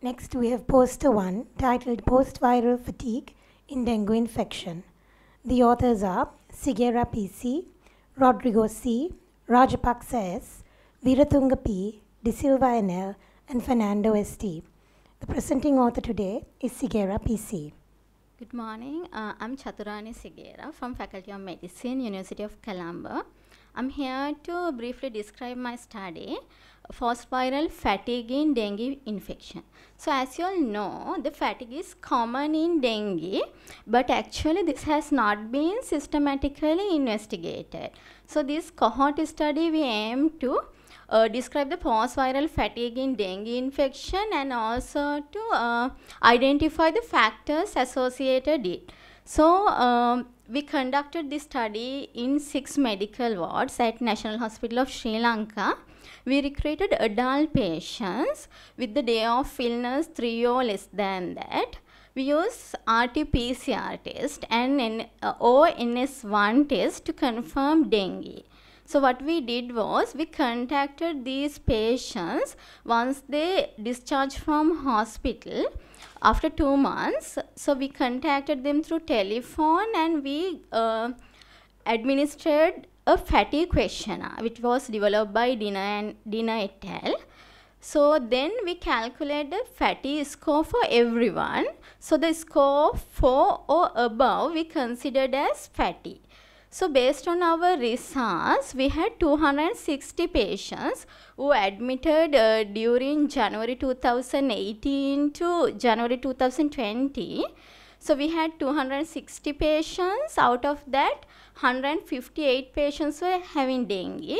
Next, we have poster one titled Post Viral Fatigue in Dengue Infection. The authors are Sigera PC, Rodrigo C, Rajapaksa S, Viratunga P, De Silva NL, and Fernando ST. The presenting author today is Sigera PC. Good morning. Uh, I'm Chaturani Sigera from Faculty of Medicine, University of Calamba. I'm here to briefly describe my study for spiral fatigue in dengue infection. So as you all know, the fatigue is common in dengue, but actually this has not been systematically investigated. So this cohort study we aim to uh, describe the post-viral fatigue in dengue infection and also to uh, identify the factors associated it. So um, we conducted this study in six medical wards at National Hospital of Sri Lanka. We recruited adult patients with the day of illness three or less than that. We use RT-PCR test and an uh, NS1 test to confirm dengue. So what we did was we contacted these patients once they discharged from hospital after two months. So we contacted them through telephone and we uh, administered a fatty questionnaire which was developed by Dina and Dina et al. So then we calculated the fatty score for everyone. So the score 4 or above we considered as fatty. So based on our results, we had 260 patients who admitted uh, during January 2018 to January 2020. So we had 260 patients. Out of that, 158 patients were having dengue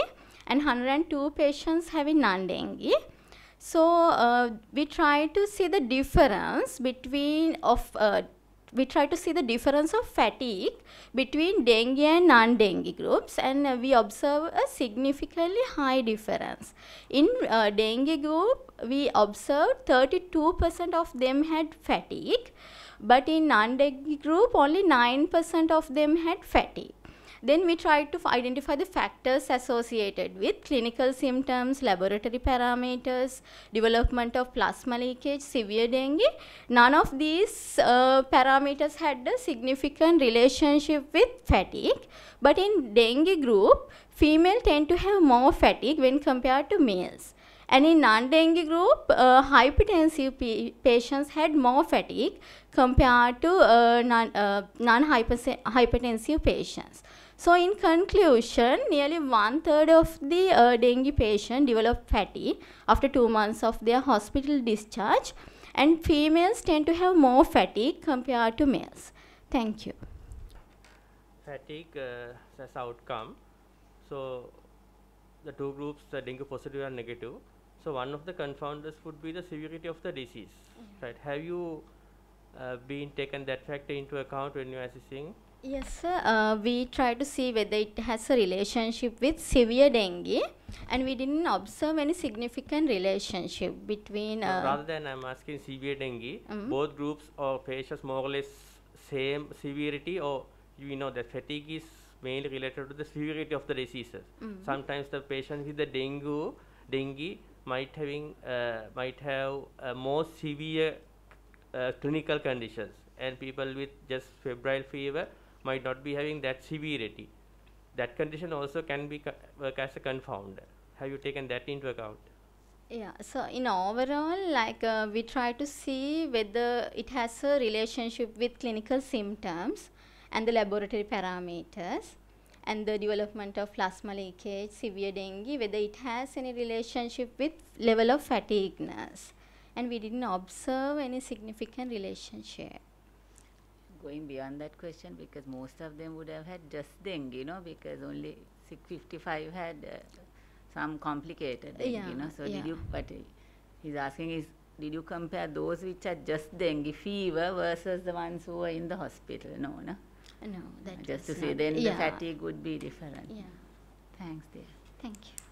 and 102 patients having non-dengue. So uh, we try to see the difference between of uh, we try to see the difference of fatigue between dengue and non-dengue groups and uh, we observe a significantly high difference. In uh, dengue group, we observed 32% of them had fatigue, but in non-dengue group, only 9% of them had fatigue. Then we tried to identify the factors associated with clinical symptoms, laboratory parameters, development of plasma leakage, severe dengue. None of these uh, parameters had a significant relationship with fatigue. But in dengue group, female tend to have more fatigue when compared to males. And in non-dengue group, uh, hypertensive patients had more fatigue compared to uh, non, uh, non-hypertensive patients. So in conclusion, nearly one-third of the uh, dengue patients develop fatigue after two months of their hospital discharge and females tend to have more fatigue compared to males. Thank you. Fatigue uh, as outcome. So the two groups, the dengue positive and negative. So one of the confounders would be the severity of the disease, yeah. Mm. right? Have you uh, been taken that factor into account when you are assessing? Yes, sir. Uh, we tried to see whether it has a relationship with severe dengue, and we didn't observe any significant relationship between. Uh, rather than I'm asking severe dengue, mm -hmm. both groups of patients more or less same severity, or you know that fatigue is mainly related to the severity of the diseases. Mm -hmm. Sometimes the patient with the dengue, dengue might having uh, might have a more severe uh, clinical conditions and people with just febrile fever might not be having that severity. That condition also can be work uh, as a confounder. Have you taken that into account? Yeah, so in overall, like uh, we try to see whether it has a relationship with clinical symptoms and the laboratory parameters and the development of plasma leakage, severe dengue, whether it has any relationship with level of fatigueness and we didn't observe any significant relationship going beyond that question because most of them would have had just dengue you know because only 55 had uh, some complicated dengue yeah, you know so yeah. did you but he's asking is did you compare those which are just dengue fever versus the ones who were in the hospital no no no that just to say then yeah. the fatigue would be different yeah thanks dear thank you